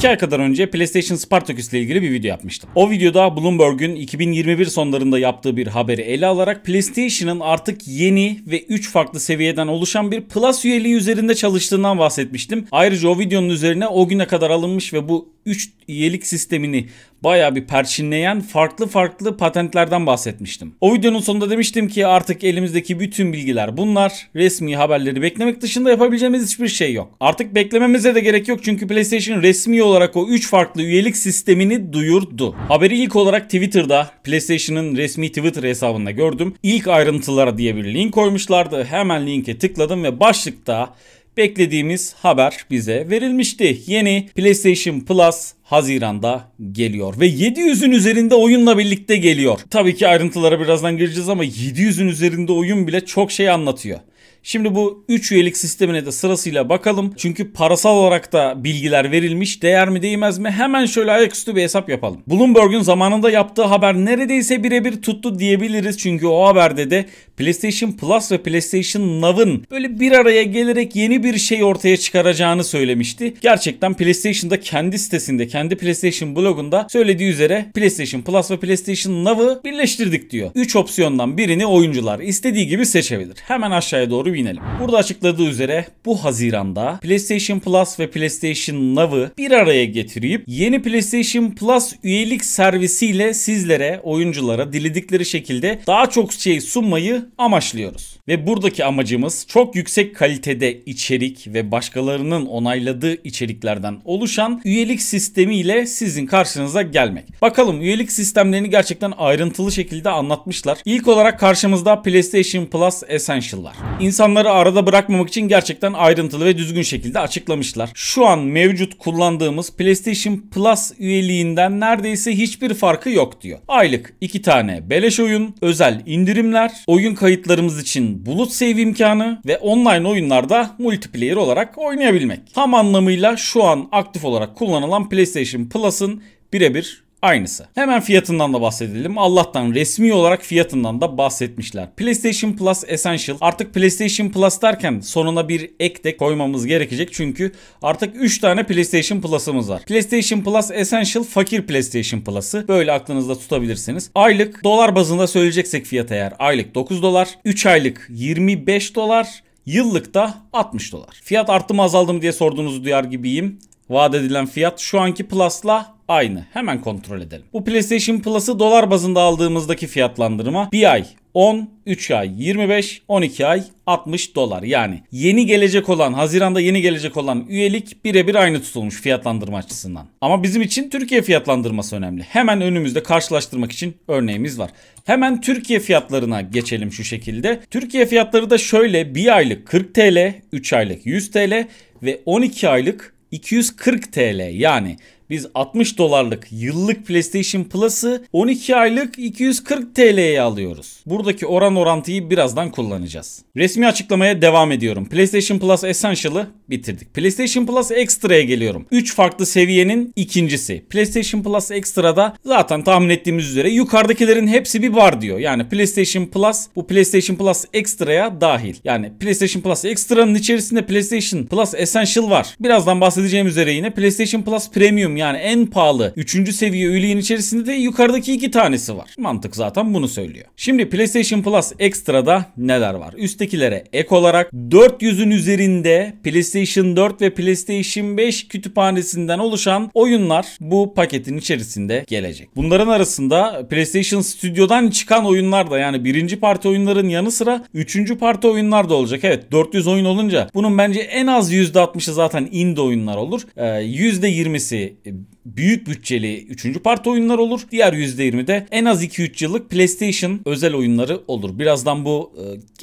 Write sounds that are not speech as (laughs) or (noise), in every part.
2 ay kadar önce PlayStation Spartacus ile ilgili bir video yapmıştım. O videoda Bloomberg'un 2021 sonlarında yaptığı bir haberi ele alarak PlayStation'ın artık yeni ve 3 farklı seviyeden oluşan bir Plus üyeliği üzerinde çalıştığından bahsetmiştim. Ayrıca o videonun üzerine o güne kadar alınmış ve bu 3 üyelik sistemini baya bir perçinleyen farklı farklı patentlerden bahsetmiştim. O videonun sonunda demiştim ki artık elimizdeki bütün bilgiler bunlar. Resmi haberleri beklemek dışında yapabileceğimiz hiçbir şey yok. Artık beklememize de gerek yok çünkü PlayStation resmi olarak olarak o 3 farklı üyelik sistemini duyurdu. Haberi ilk olarak Twitter'da PlayStation'ın resmi Twitter hesabında gördüm. İlk ayrıntılara diye bir link koymuşlardı. Hemen linke tıkladım ve başlıkta beklediğimiz haber bize verilmişti. Yeni PlayStation Plus Haziran'da geliyor ve 700'ün üzerinde oyunla birlikte geliyor. Tabii ki ayrıntılara birazdan gireceğiz ama 700'ün üzerinde oyun bile çok şey anlatıyor. Şimdi bu 3 üyelik sistemine de sırasıyla bakalım. Çünkü parasal olarak da bilgiler verilmiş. Değer mi değmez mi? Hemen şöyle ayaküstü bir hesap yapalım. Bloomberg'un zamanında yaptığı haber neredeyse birebir tuttu diyebiliriz. Çünkü o haberde de PlayStation Plus ve PlayStation Now'ın böyle bir araya gelerek yeni bir şey ortaya çıkaracağını söylemişti. Gerçekten PlayStation'da kendi sitesinde, kendi PlayStation blogunda söylediği üzere PlayStation Plus ve PlayStation Now'ı birleştirdik diyor. 3 opsiyondan birini oyuncular istediği gibi seçebilir. Hemen aşağıya doğru doğru inelim. Burada açıkladığı üzere bu Haziran'da PlayStation Plus ve PlayStation Now'ı bir araya getirip yeni PlayStation Plus üyelik servisiyle sizlere, oyunculara diledikleri şekilde daha çok şey sunmayı amaçlıyoruz. Ve buradaki amacımız çok yüksek kalitede içerik ve başkalarının onayladığı içeriklerden oluşan üyelik sistemiyle sizin karşınıza gelmek. Bakalım üyelik sistemlerini gerçekten ayrıntılı şekilde anlatmışlar. İlk olarak karşımızda PlayStation Plus Essential var. İnsan insanları arada bırakmamak için gerçekten ayrıntılı ve düzgün şekilde açıklamışlar. Şu an mevcut kullandığımız PlayStation Plus üyeliğinden neredeyse hiçbir farkı yok diyor. Aylık 2 tane beleş oyun, özel indirimler, oyun kayıtlarımız için bulut save imkanı ve online oyunlarda multiplayer olarak oynayabilmek. Tam anlamıyla şu an aktif olarak kullanılan PlayStation Plus'ın birebir aynısı. Hemen fiyatından da bahsedelim. Allah'tan resmi olarak fiyatından da bahsetmişler. PlayStation Plus Essential. Artık PlayStation Plus derken sonuna bir ek de koymamız gerekecek. Çünkü artık 3 tane PlayStation Plus'ımız var. PlayStation Plus Essential fakir PlayStation Plus'ı. Böyle aklınızda tutabilirsiniz. Aylık dolar bazında söyleyeceksek fiyat eğer. Aylık 9 dolar. 3 aylık 25 dolar. Yıllık da 60 dolar. Fiyat arttı mı azaldı mı diye sorduğunuzu duyar gibiyim. Vaat edilen fiyat şu anki Plus'la aynı. Hemen kontrol edelim. Bu PlayStation Plus'ı dolar bazında aldığımızdaki fiyatlandırma bir ay 10, 3 ay 25, 12 ay 60 dolar. Yani yeni gelecek olan Haziran'da yeni gelecek olan üyelik birebir aynı tutulmuş fiyatlandırma açısından. Ama bizim için Türkiye fiyatlandırması önemli. Hemen önümüzde karşılaştırmak için örneğimiz var. Hemen Türkiye fiyatlarına geçelim şu şekilde. Türkiye fiyatları da şöyle bir aylık 40 TL, 3 aylık 100 TL ve 12 aylık 240 TL yani biz 60 dolarlık yıllık PlayStation Plus'ı 12 aylık 240 TL'ye alıyoruz. Buradaki oran orantıyı birazdan kullanacağız. Resmi açıklamaya devam ediyorum. PlayStation Plus Essential'ı bitirdik. PlayStation Plus Extra'ya geliyorum. 3 farklı seviyenin ikincisi. PlayStation Plus Extra'da zaten tahmin ettiğimiz üzere yukarıdakilerin hepsi bir var diyor. Yani PlayStation Plus bu PlayStation Plus Extra'ya dahil. Yani PlayStation Plus Extra'nın içerisinde PlayStation Plus Essential var. Birazdan bahsedeceğim üzere yine PlayStation Plus Premium yani en pahalı 3. seviye üyeliğin içerisinde de yukarıdaki iki tanesi var. Mantık zaten bunu söylüyor. Şimdi PlayStation Plus Extra'da neler var? Üsttekilere ek olarak 400'ün üzerinde PlayStation 4 ve PlayStation 5 kütüphanesinden oluşan oyunlar bu paketin içerisinde gelecek. Bunların arasında PlayStation Stüdyodan çıkan oyunlar da yani birinci parti oyunların yanı sıra üçüncü parti oyunlar da olacak. Evet 400 oyun olunca bunun bence en az %60'ı zaten indie oyunlar olur. Ee, %20'si it, büyük bütçeli 3. parti oyunlar olur. Diğer %20 de en az 2-3 yıllık PlayStation özel oyunları olur. Birazdan bu e,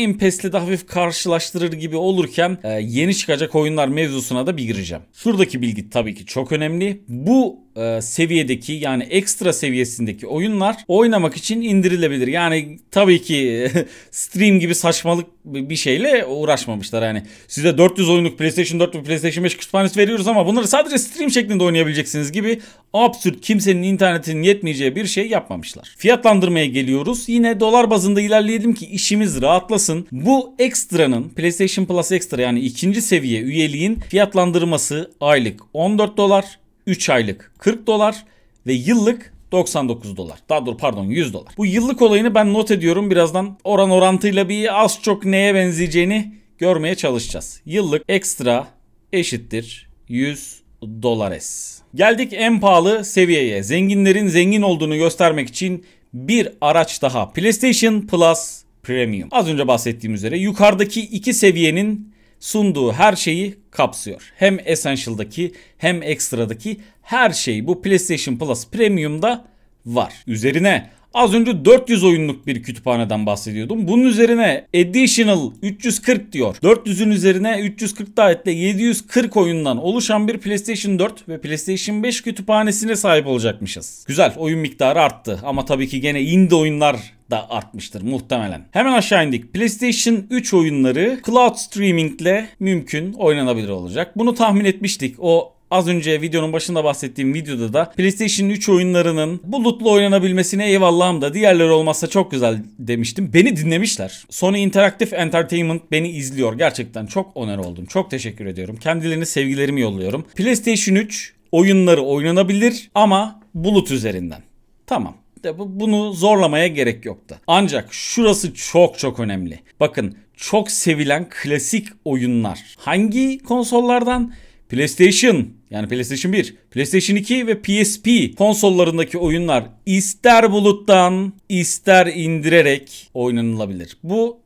Game Pass'le de hafif karşılaştırır gibi olurken e, yeni çıkacak oyunlar mevzusuna da bir gireceğim. Şuradaki bilgi tabii ki çok önemli. Bu e, seviyedeki yani ekstra seviyesindeki oyunlar oynamak için indirilebilir. Yani tabii ki (laughs) stream gibi saçmalık bir şeyle uğraşmamışlar. Yani size 400 oyunluk PlayStation 4 ve PlayStation 5 kütüphanesi veriyoruz ama bunları sadece stream şeklinde oynayabileceksiniz gibi gibi absürt kimsenin internetinin yetmeyeceği bir şey yapmamışlar. Fiyatlandırmaya geliyoruz. Yine dolar bazında ilerleyelim ki işimiz rahatlasın. Bu ekstranın PlayStation Plus Extra yani ikinci seviye üyeliğin fiyatlandırması aylık 14 dolar, 3 aylık 40 dolar ve yıllık 99 dolar. Daha doğru pardon 100 dolar. Bu yıllık olayını ben not ediyorum. Birazdan oran orantıyla bir az çok neye benzeyeceğini görmeye çalışacağız. Yıllık ekstra eşittir 100 dolares. Geldik en pahalı seviyeye. Zenginlerin zengin olduğunu göstermek için bir araç daha. PlayStation Plus Premium. Az önce bahsettiğim üzere yukarıdaki iki seviyenin sunduğu her şeyi kapsıyor. Hem Essential'daki hem Extra'daki her şey bu PlayStation Plus Premium'da var. Üzerine Az önce 400 oyunluk bir kütüphaneden bahsediyordum. Bunun üzerine additional 340 diyor. 400'ün üzerine 340 davetle 740 oyundan oluşan bir PlayStation 4 ve PlayStation 5 kütüphanesine sahip olacakmışız. Güzel oyun miktarı arttı ama tabii ki gene indie oyunlar da artmıştır muhtemelen. Hemen aşağı indik. PlayStation 3 oyunları cloud streaming ile mümkün oynanabilir olacak. Bunu tahmin etmiştik. O Az önce videonun başında bahsettiğim videoda da PlayStation 3 oyunlarının bulutlu oynanabilmesine eyvallahım da diğerleri olmazsa çok güzel demiştim. Beni dinlemişler. Sony Interactive Entertainment beni izliyor. Gerçekten çok oner oldum. Çok teşekkür ediyorum. Kendilerine sevgilerimi yolluyorum. PlayStation 3 oyunları oynanabilir ama bulut üzerinden. Tamam. Bunu zorlamaya gerek yoktu. Ancak şurası çok çok önemli. Bakın çok sevilen klasik oyunlar hangi konsollardan PlayStation yani PlayStation 1, PlayStation 2 ve PSP konsollarındaki oyunlar ister buluttan ister indirerek oynanılabilir. Bu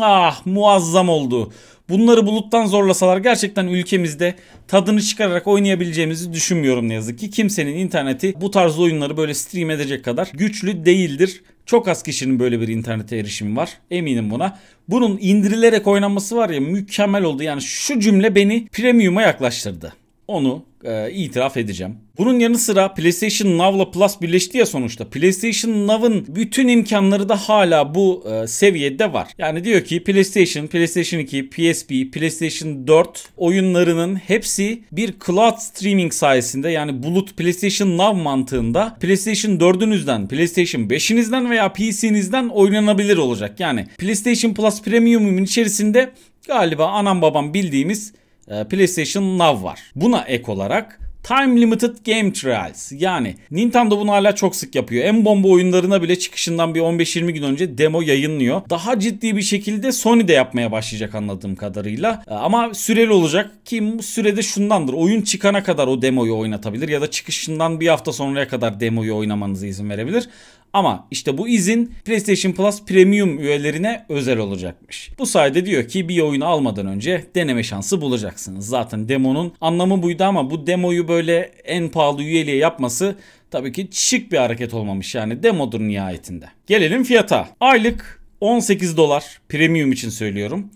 ah, muazzam oldu. Bunları buluttan zorlasalar gerçekten ülkemizde tadını çıkararak oynayabileceğimizi düşünmüyorum ne yazık ki. Kimsenin interneti bu tarz oyunları böyle stream edecek kadar güçlü değildir. Çok az kişinin böyle bir internete erişimi var. Eminim buna. Bunun indirilerek oynanması var ya mükemmel oldu. Yani şu cümle beni premium'a yaklaştırdı. Onu e, itiraf edeceğim. Bunun yanı sıra PlayStation Now'la Plus birleşti ya sonuçta. PlayStation Now'ın bütün imkanları da hala bu e, seviyede var. Yani diyor ki PlayStation, PlayStation 2, PSP, PlayStation 4 oyunlarının hepsi bir cloud streaming sayesinde yani bulut PlayStation Now mantığında PlayStation 4'ünüzden, PlayStation 5'inizden veya PC'nizden oynanabilir olacak. Yani PlayStation Plus Premium'un içerisinde galiba anam babam bildiğimiz e, PlayStation Now var. Buna ek olarak Time Limited Game Trials. Yani Nintendo bunu hala çok sık yapıyor. En bomba oyunlarına bile çıkışından bir 15-20 gün önce demo yayınlıyor. Daha ciddi bir şekilde Sony de yapmaya başlayacak anladığım kadarıyla. E, ama süreli olacak ki sürede şundandır. Oyun çıkana kadar o demoyu oynatabilir ya da çıkışından bir hafta sonraya kadar demoyu oynamanıza izin verebilir. Ama işte bu izin PlayStation Plus Premium üyelerine özel olacakmış. Bu sayede diyor ki bir oyunu almadan önce deneme şansı bulacaksınız. Zaten demonun anlamı buydu ama bu demoyu böyle en pahalı üyeliğe yapması tabii ki şık bir hareket olmamış yani demodur nihayetinde. Gelelim fiyata. Aylık 18 dolar premium için söylüyorum.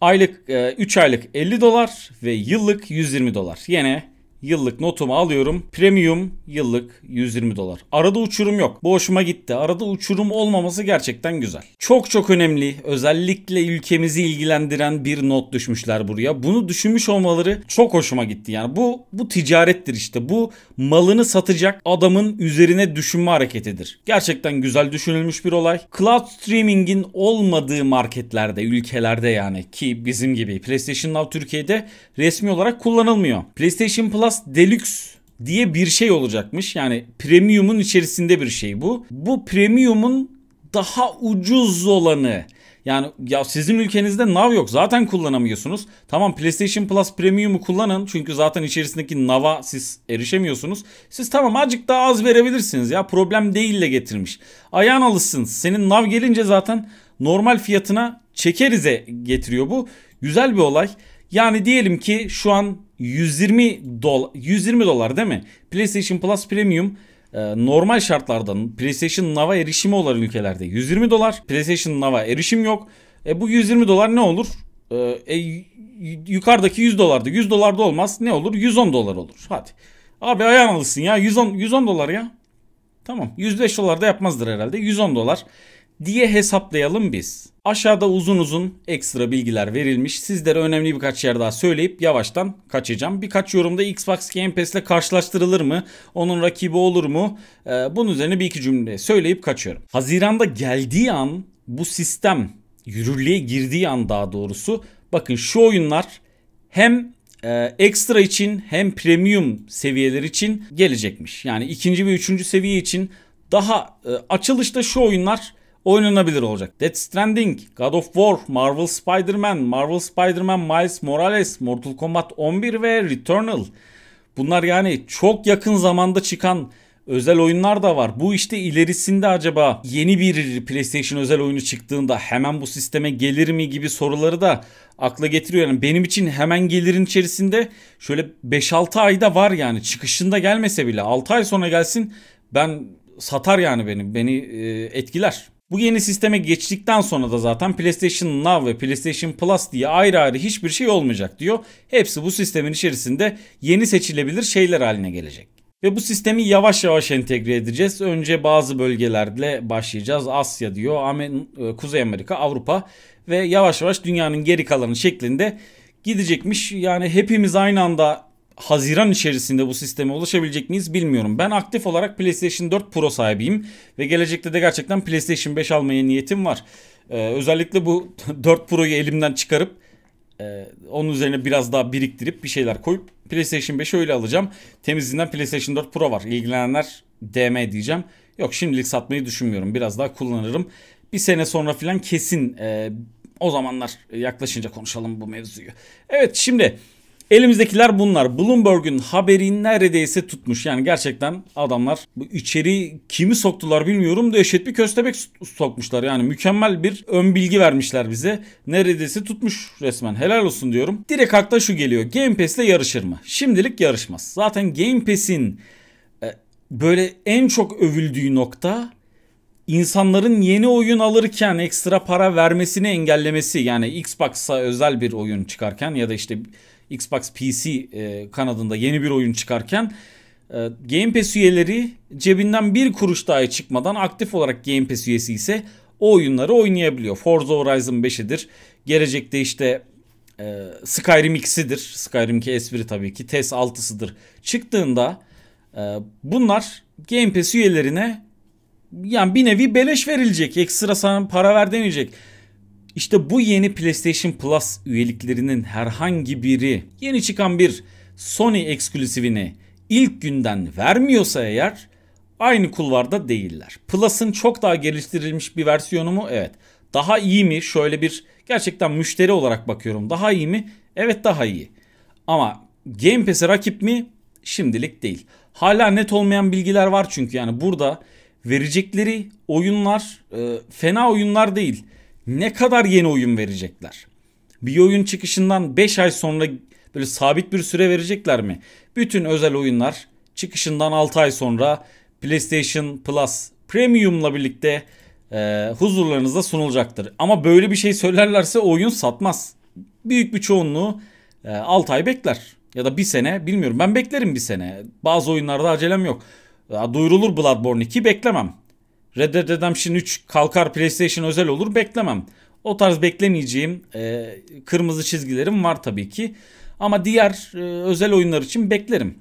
Aylık 3 e, aylık 50 dolar ve yıllık 120 dolar. Yine yıllık notumu alıyorum. Premium yıllık 120 dolar. Arada uçurum yok. Bu hoşuma gitti. Arada uçurum olmaması gerçekten güzel. Çok çok önemli. Özellikle ülkemizi ilgilendiren bir not düşmüşler buraya. Bunu düşünmüş olmaları çok hoşuma gitti. Yani bu bu ticarettir işte. Bu malını satacak adamın üzerine düşünme hareketidir. Gerçekten güzel düşünülmüş bir olay. Cloud streaming'in olmadığı marketlerde, ülkelerde yani ki bizim gibi PlayStation Now Türkiye'de resmi olarak kullanılmıyor. PlayStation Plus Plus Deluxe diye bir şey olacakmış. Yani premium'un içerisinde bir şey bu. Bu premium'un daha ucuz olanı. Yani ya sizin ülkenizde nav yok. Zaten kullanamıyorsunuz. Tamam PlayStation Plus Premium'u kullanın. Çünkü zaten içerisindeki nava siz erişemiyorsunuz. Siz tamam azıcık daha az verebilirsiniz ya. Problem değil de getirmiş. Ayağın alışsın. Senin nav gelince zaten normal fiyatına çekerize getiriyor bu. Güzel bir olay. Yani diyelim ki şu an 120 dolar 120 dolar değil mi? PlayStation Plus Premium e, normal şartlarda PlayStation Now'a erişimi olan ülkelerde 120 dolar. PlayStation Now'a erişim yok. E bu 120 dolar ne olur? E, e yukarıdaki 100 dolardı. 100 dolarda olmaz. Ne olur? 110 dolar olur. Hadi. Abi ayağın alışsın ya. 110, 110 dolar ya. Tamam. 105 dolar da yapmazdır herhalde. 110 dolar diye hesaplayalım biz. Aşağıda uzun uzun ekstra bilgiler verilmiş. Sizlere önemli birkaç yer daha söyleyip yavaştan kaçacağım. Birkaç yorumda Xbox Game Pass ile karşılaştırılır mı? Onun rakibi olur mu? Ee, bunun üzerine bir iki cümle söyleyip kaçıyorum. Haziranda geldiği an bu sistem yürürlüğe girdiği an daha doğrusu bakın şu oyunlar hem e, ekstra için hem premium seviyeler için gelecekmiş. Yani ikinci ve üçüncü seviye için daha e, açılışta şu oyunlar oynanabilir olacak. Death Stranding, God of War, Marvel Spider-Man, Marvel Spider-Man Miles Morales, Mortal Kombat 11 ve Returnal. Bunlar yani çok yakın zamanda çıkan özel oyunlar da var. Bu işte ilerisinde acaba yeni bir PlayStation özel oyunu çıktığında hemen bu sisteme gelir mi gibi soruları da akla getiriyor. Yani benim için hemen gelirin içerisinde şöyle 5-6 ayda var yani çıkışında gelmese bile 6 ay sonra gelsin ben satar yani beni beni e, etkiler. Bu yeni sisteme geçtikten sonra da zaten PlayStation Now ve PlayStation Plus diye ayrı ayrı hiçbir şey olmayacak diyor. Hepsi bu sistemin içerisinde yeni seçilebilir şeyler haline gelecek. Ve bu sistemi yavaş yavaş entegre edeceğiz. Önce bazı bölgelerle başlayacağız. Asya diyor, e, Kuzey Amerika, Avrupa ve yavaş yavaş dünyanın geri kalanı şeklinde gidecekmiş. Yani hepimiz aynı anda Haziran içerisinde bu sisteme ulaşabilecek miyiz bilmiyorum. Ben aktif olarak PlayStation 4 Pro sahibiyim ve gelecekte de gerçekten PlayStation 5 almaya niyetim var. Ee, özellikle bu 4 (laughs) Pro'yu elimden çıkarıp e, onun üzerine biraz daha biriktirip bir şeyler koyup PlayStation 5'i öyle alacağım. Temizliğinden PlayStation 4 Pro var. İlgilenenler DM diyeceğim. Yok şimdilik satmayı düşünmüyorum. Biraz daha kullanırım. Bir sene sonra filan kesin e, o zamanlar yaklaşınca konuşalım bu mevzuyu. Evet şimdi Elimizdekiler bunlar. Bloomberg'un haberi neredeyse tutmuş. Yani gerçekten adamlar bu içeri kimi soktular bilmiyorum. Dehşet bir köstebek sokmuşlar. Yani mükemmel bir ön bilgi vermişler bize. Neredeyse tutmuş resmen. Helal olsun diyorum. Direkt akla şu geliyor. Game Pass'le yarışır mı? Şimdilik yarışmaz. Zaten Game Pass'in e, böyle en çok övüldüğü nokta insanların yeni oyun alırken ekstra para vermesini engellemesi. Yani Xbox'a özel bir oyun çıkarken ya da işte Xbox PC e, kanadında yeni bir oyun çıkarken e, Game Pass üyeleri cebinden bir kuruş daha çıkmadan aktif olarak Game Pass üyesi ise o oyunları oynayabiliyor. Forza Horizon 5'idir. Gelecekte işte e, Skyrim 2'sidir. Skyrim 2 S1'i tabii ki. TES 6'sıdır. Çıktığında e, bunlar Game Pass üyelerine yani bir nevi beleş verilecek. Ekstra sana para ver demeyecek. İşte bu yeni PlayStation Plus üyeliklerinin herhangi biri yeni çıkan bir Sony eksklusivini ilk günden vermiyorsa eğer aynı kulvarda değiller. Plus'ın çok daha geliştirilmiş bir versiyonu mu? Evet. Daha iyi mi? Şöyle bir gerçekten müşteri olarak bakıyorum. Daha iyi mi? Evet daha iyi. Ama Game Pass'e rakip mi? Şimdilik değil. Hala net olmayan bilgiler var çünkü yani burada verecekleri oyunlar e, fena oyunlar değil ne kadar yeni oyun verecekler? Bir oyun çıkışından 5 ay sonra böyle sabit bir süre verecekler mi? Bütün özel oyunlar çıkışından 6 ay sonra PlayStation Plus Premium'la birlikte e, huzurlarınızda sunulacaktır. Ama böyle bir şey söylerlerse oyun satmaz. Büyük bir çoğunluğu e, 6 ay bekler. Ya da bir sene bilmiyorum. Ben beklerim bir sene. Bazı oyunlarda acelem yok. Duyurulur Bloodborne 2 beklemem. Red Dead Redemption 3 kalkar PlayStation özel olur beklemem. O tarz beklemeyeceğim e, kırmızı çizgilerim var tabii ki. Ama diğer e, özel oyunlar için beklerim.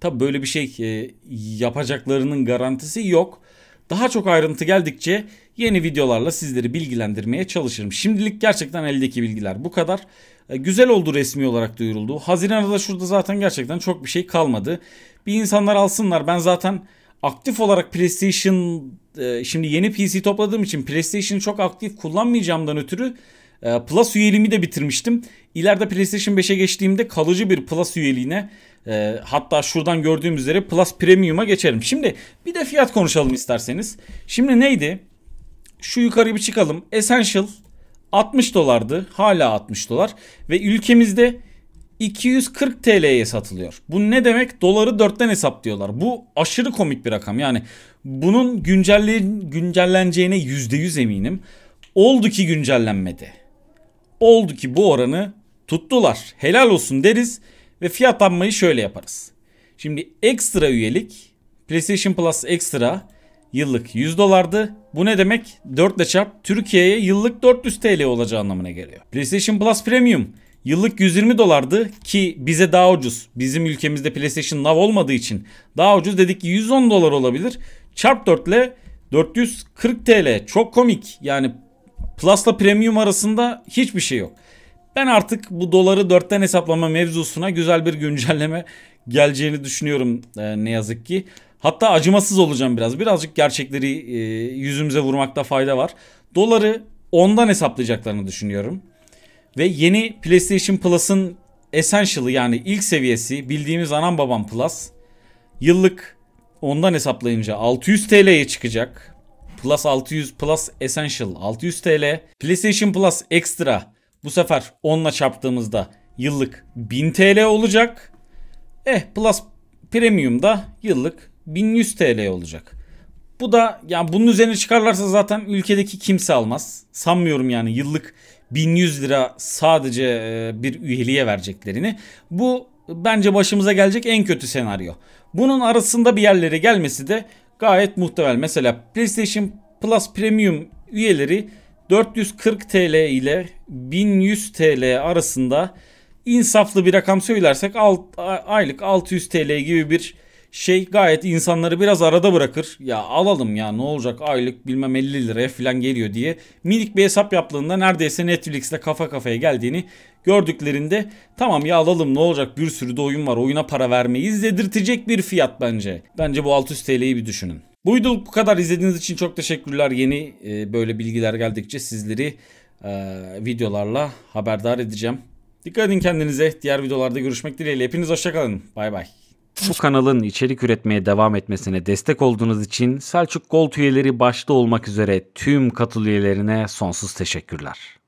Tabi böyle bir şey e, yapacaklarının garantisi yok. Daha çok ayrıntı geldikçe yeni videolarla sizleri bilgilendirmeye çalışırım. Şimdilik gerçekten eldeki bilgiler bu kadar. E, güzel oldu resmi olarak duyuruldu. Haziran'da şurada zaten gerçekten çok bir şey kalmadı. Bir insanlar alsınlar ben zaten aktif olarak PlayStation e, şimdi yeni PC topladığım için PlayStation'ı çok aktif kullanmayacağımdan ötürü e, Plus üyeliğimi de bitirmiştim. İleride PlayStation 5'e geçtiğimde kalıcı bir Plus üyeliğine e, hatta şuradan gördüğüm üzere Plus Premium'a geçerim. Şimdi bir de fiyat konuşalım isterseniz. Şimdi neydi? Şu yukarı bir çıkalım. Essential 60 dolardı. Hala 60 dolar. Ve ülkemizde 240 TL'ye satılıyor. Bu ne demek? Doları 4'ten hesaplıyorlar. Bu aşırı komik bir rakam. Yani bunun güncelle güncelleneceğine %100 eminim. Oldu ki güncellenmedi. Oldu ki bu oranı tuttular. Helal olsun deriz ve fiyatlanmayı şöyle yaparız. Şimdi ekstra üyelik PlayStation Plus ekstra yıllık 100 dolardı. Bu ne demek? 4 ile çarp Türkiye'ye yıllık 400 TL olacağı anlamına geliyor. PlayStation Plus Premium Yıllık 120 dolardı ki bize daha ucuz. Bizim ülkemizde PlayStation Now olmadığı için daha ucuz dedik ki 110 dolar olabilir. Çarp 4 ile 440 TL çok komik. Yani Plus'la Premium arasında hiçbir şey yok. Ben artık bu doları 4'ten hesaplama mevzusuna güzel bir güncelleme geleceğini düşünüyorum e, ne yazık ki. Hatta acımasız olacağım biraz. Birazcık gerçekleri e, yüzümüze vurmakta fayda var. Doları ondan hesaplayacaklarını düşünüyorum. Ve yeni PlayStation Plus'ın Essential'ı yani ilk seviyesi bildiğimiz anam babam Plus yıllık ondan hesaplayınca 600 TL'ye çıkacak. Plus 600 Plus Essential 600 TL. PlayStation Plus Extra bu sefer 10'la çarptığımızda yıllık 1000 TL olacak. Eh Plus Premium da yıllık 1100 TL olacak. Bu da yani bunun üzerine çıkarlarsa zaten ülkedeki kimse almaz. Sanmıyorum yani yıllık 1100 lira sadece e, bir üyeliğe vereceklerini. Bu bence başımıza gelecek en kötü senaryo. Bunun arasında bir yerlere gelmesi de gayet muhtemel. Mesela PlayStation Plus Premium üyeleri 440 TL ile 1100 TL arasında insaflı bir rakam söylersek alt, aylık 600 TL gibi bir şey gayet insanları biraz arada bırakır. Ya alalım ya ne olacak aylık bilmem 50 liraya falan geliyor diye minik bir hesap yaptığında neredeyse Netflix'le kafa kafaya geldiğini gördüklerinde tamam ya alalım ne olacak bir sürü de oyun var oyuna para vermeyiz izledirtecek bir fiyat bence. Bence bu 600 TL'yi bir düşünün. Buydu bu kadar izlediğiniz için çok teşekkürler. Yeni e, böyle bilgiler geldikçe sizleri e, videolarla haberdar edeceğim. Dikkat edin kendinize. Diğer videolarda görüşmek dileğiyle. Hepiniz hoşçakalın. Bay bay. Bu kanalın içerik üretmeye devam etmesine destek olduğunuz için Selçuk Gold üyeleri başta olmak üzere tüm katıl üyelerine sonsuz teşekkürler.